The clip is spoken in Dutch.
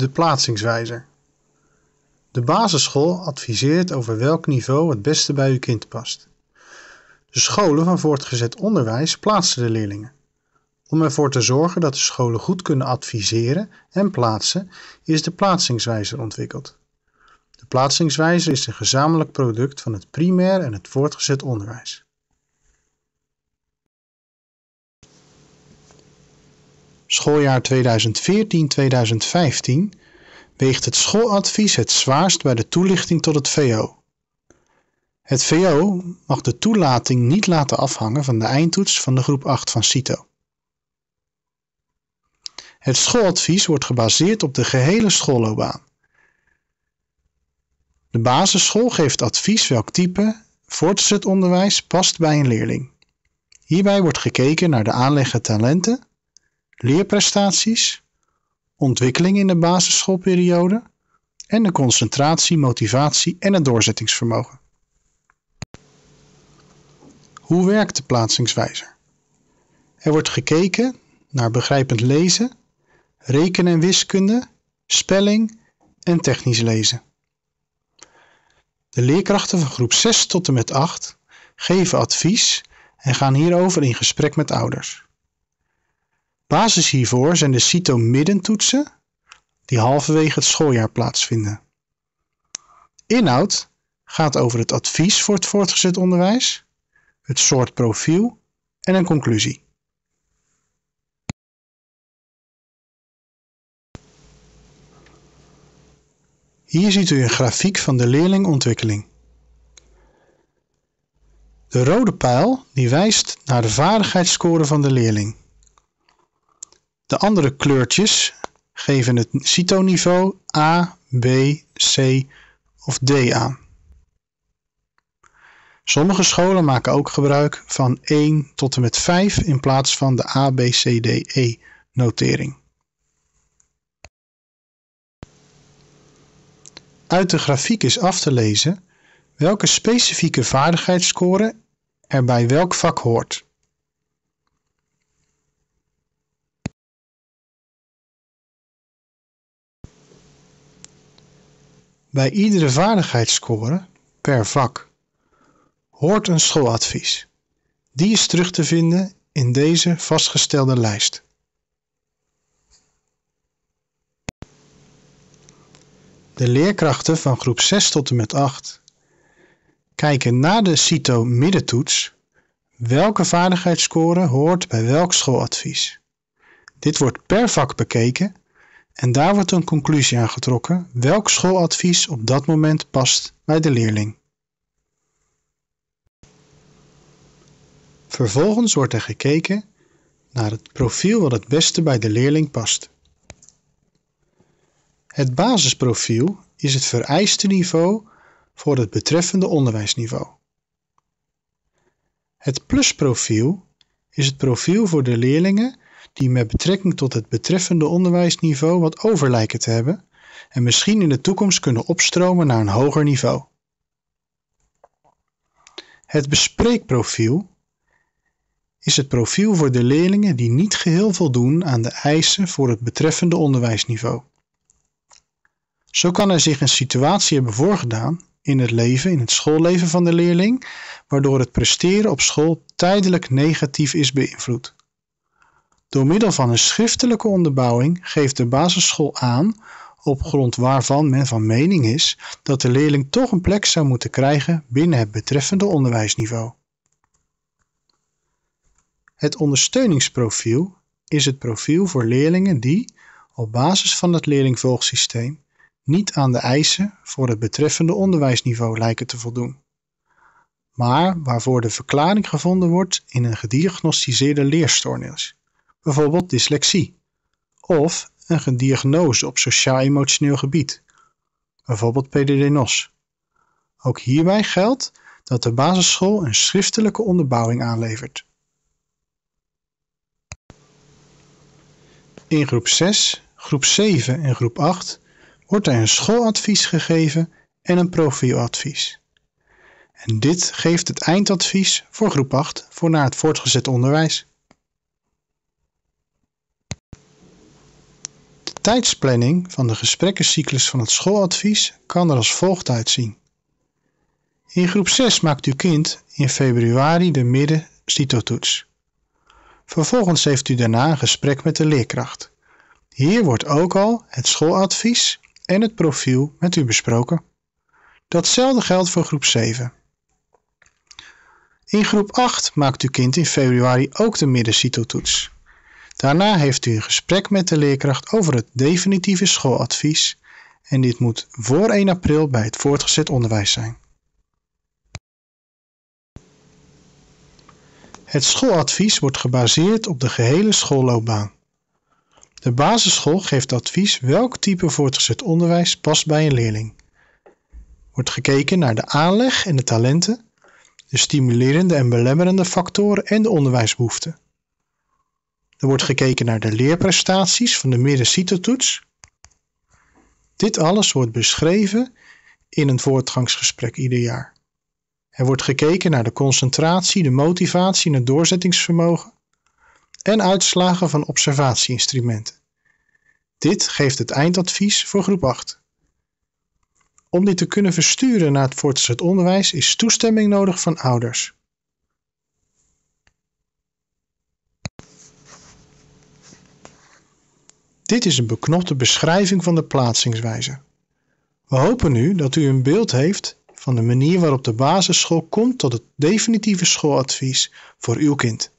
de plaatsingswijzer. De basisschool adviseert over welk niveau het beste bij uw kind past. De scholen van voortgezet onderwijs plaatsen de leerlingen. Om ervoor te zorgen dat de scholen goed kunnen adviseren en plaatsen, is de plaatsingswijzer ontwikkeld. De plaatsingswijzer is een gezamenlijk product van het primair en het voortgezet onderwijs. schooljaar 2014-2015 weegt het schooladvies het zwaarst bij de toelichting tot het VO. Het VO mag de toelating niet laten afhangen van de eindtoets van de groep 8 van CITO. Het schooladvies wordt gebaseerd op de gehele schoolloopbaan. De basisschool geeft advies welk type voortgezet onderwijs past bij een leerling. Hierbij wordt gekeken naar de aanleg talenten, leerprestaties, ontwikkeling in de basisschoolperiode en de concentratie, motivatie en het doorzettingsvermogen. Hoe werkt de plaatsingswijzer? Er wordt gekeken naar begrijpend lezen, rekenen en wiskunde, spelling en technisch lezen. De leerkrachten van groep 6 tot en met 8 geven advies en gaan hierover in gesprek met ouders. Basis hiervoor zijn de CITO-middentoetsen die halverwege het schooljaar plaatsvinden. Inhoud gaat over het advies voor het voortgezet onderwijs, het soort profiel en een conclusie. Hier ziet u een grafiek van de leerlingontwikkeling. De rode pijl die wijst naar de vaardigheidsscore van de leerling. De andere kleurtjes geven het cytoniveau A, B, C of D aan. Sommige scholen maken ook gebruik van 1 tot en met 5 in plaats van de A, B, C, D, E notering. Uit de grafiek is af te lezen welke specifieke vaardigheidsscore er bij welk vak hoort. Bij iedere vaardigheidsscore, per vak, hoort een schooladvies. Die is terug te vinden in deze vastgestelde lijst. De leerkrachten van groep 6 tot en met 8 kijken na de CITO middentoets welke vaardigheidsscore hoort bij welk schooladvies. Dit wordt per vak bekeken en daar wordt een conclusie aan getrokken welk schooladvies op dat moment past bij de leerling. Vervolgens wordt er gekeken naar het profiel wat het beste bij de leerling past. Het basisprofiel is het vereiste niveau voor het betreffende onderwijsniveau. Het plusprofiel is het profiel voor de leerlingen die met betrekking tot het betreffende onderwijsniveau wat over lijken te hebben en misschien in de toekomst kunnen opstromen naar een hoger niveau. Het bespreekprofiel is het profiel voor de leerlingen die niet geheel voldoen aan de eisen voor het betreffende onderwijsniveau. Zo kan er zich een situatie hebben voorgedaan in het leven, in het schoolleven van de leerling, waardoor het presteren op school tijdelijk negatief is beïnvloed. Door middel van een schriftelijke onderbouwing geeft de basisschool aan op grond waarvan men van mening is dat de leerling toch een plek zou moeten krijgen binnen het betreffende onderwijsniveau. Het ondersteuningsprofiel is het profiel voor leerlingen die, op basis van het leerlingvolgsysteem, niet aan de eisen voor het betreffende onderwijsniveau lijken te voldoen, maar waarvoor de verklaring gevonden wordt in een gediagnosticeerde leerstoornis bijvoorbeeld dyslexie, of een gediagnose op sociaal-emotioneel gebied, bijvoorbeeld PDD-NOS. Ook hierbij geldt dat de basisschool een schriftelijke onderbouwing aanlevert. In groep 6, groep 7 en groep 8 wordt er een schooladvies gegeven en een profieladvies. En dit geeft het eindadvies voor groep 8 voor naar het voortgezet onderwijs. tijdsplanning van de gesprekkencyclus van het schooladvies kan er als volgt uitzien. In groep 6 maakt uw kind in februari de midden toets Vervolgens heeft u daarna een gesprek met de leerkracht. Hier wordt ook al het schooladvies en het profiel met u besproken. Datzelfde geldt voor groep 7. In groep 8 maakt uw kind in februari ook de midden toets Daarna heeft u een gesprek met de leerkracht over het definitieve schooladvies en dit moet voor 1 april bij het voortgezet onderwijs zijn. Het schooladvies wordt gebaseerd op de gehele schoolloopbaan. De basisschool geeft advies welk type voortgezet onderwijs past bij een leerling. Wordt gekeken naar de aanleg en de talenten, de stimulerende en belemmerende factoren en de onderwijsbehoeften. Er wordt gekeken naar de leerprestaties van de midden toets Dit alles wordt beschreven in een voortgangsgesprek ieder jaar. Er wordt gekeken naar de concentratie, de motivatie en het doorzettingsvermogen en uitslagen van observatieinstrumenten. Dit geeft het eindadvies voor groep 8. Om dit te kunnen versturen naar het voortgezet onderwijs is toestemming nodig van ouders. Dit is een beknopte beschrijving van de plaatsingswijze. We hopen nu dat u een beeld heeft van de manier waarop de basisschool komt tot het definitieve schooladvies voor uw kind.